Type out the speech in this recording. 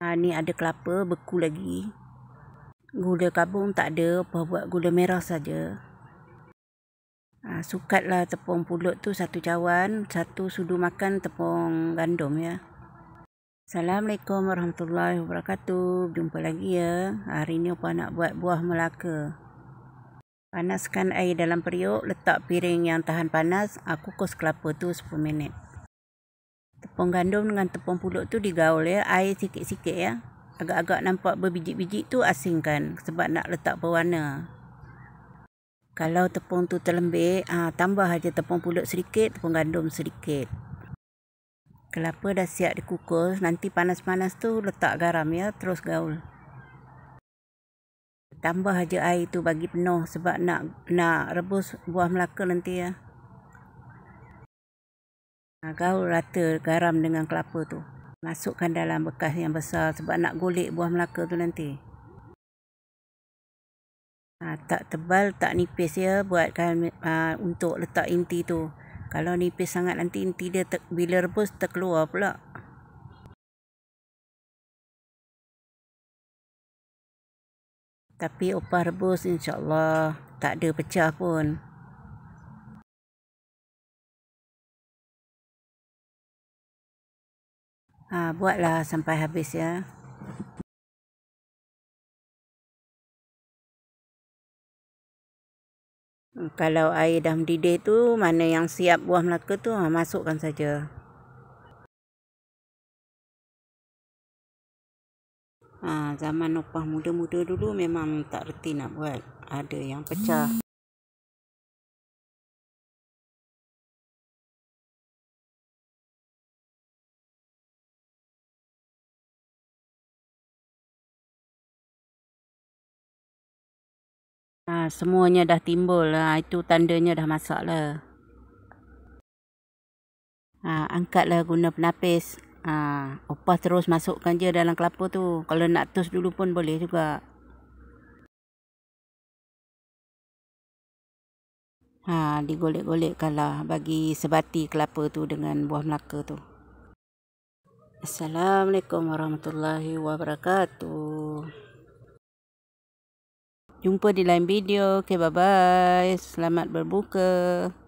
Ha, ni ada kelapa beku lagi. Gula kabung tak ada. Apa buat gula merah saja. Ha, sukatlah tepung pulut tu satu cawan. Satu sudu makan tepung gandum ya. Assalamualaikum warahmatullahi wabarakatuh. Jumpa lagi ya. Hari ni apa nak buat buah melaka. Panaskan air dalam periuk. Letak piring yang tahan panas. Aku kukus kelapa tu 10 minit tepung gandum dengan tepung pulut tu digaul ya. Air sikit-sikit ya. Agak-agak nampak berbiji-biji tu asingkan sebab nak letak pewarna. Kalau tepung tu terlembik, ha, tambah aja tepung pulut sedikit, tepung gandum sedikit. Kelapa dah siap dikukus, nanti panas-panas tu letak garam ya, terus gaul. Tambah aja air tu bagi penuh sebab nak nak rebus buah melaka nanti ya. Gaul rata garam dengan kelapa tu. Masukkan dalam bekas yang besar sebab nak golek buah melaka tu nanti. Ha, tak tebal, tak nipis ya buatkan ha, untuk letak inti tu. Kalau nipis sangat nanti inti dia ter, bila rebus terkeluar pula. Tapi upah rebus insyaAllah tak ada pecah pun. Ha, buatlah sampai habis ya. Hmm, kalau air dah mendidih tu, mana yang siap buah melaka tu, ha, masukkan saja. Ha, zaman opah muda-muda dulu memang tak reti nak buat. Ada yang pecah. Hmm. semuanya dah timbul. Ha, itu tandanya dah masak lah. Ha, angkatlah guna penapis. Ha, opah terus masukkan je dalam kelapa tu. Kalau nak tus dulu pun boleh juga. Ha, Digolek-golekkanlah bagi sebati kelapa tu dengan buah melaka tu. Assalamualaikum warahmatullahi wabarakatuh. Jumpa di lain video. Okay, bye-bye. Selamat berbuka.